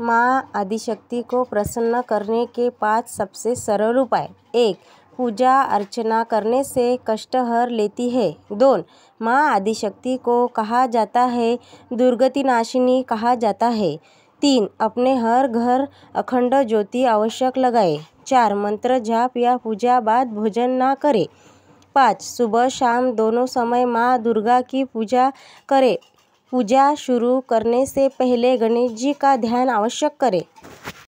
माँ आदिशक्ति को प्रसन्न करने के पाँच सबसे सरल उपाय एक पूजा अर्चना करने से कष्ट हर लेती है दोन माँ आदिशक्ति को कहा जाता है दुर्गति नाशिनी कहा जाता है तीन अपने हर घर अखंड ज्योति आवश्यक लगाए चार मंत्र जाप या पूजा बाद भोजन ना करें पाँच सुबह शाम दोनों समय माँ दुर्गा की पूजा करें पूजा शुरू करने से पहले गणेश जी का ध्यान आवश्यक करें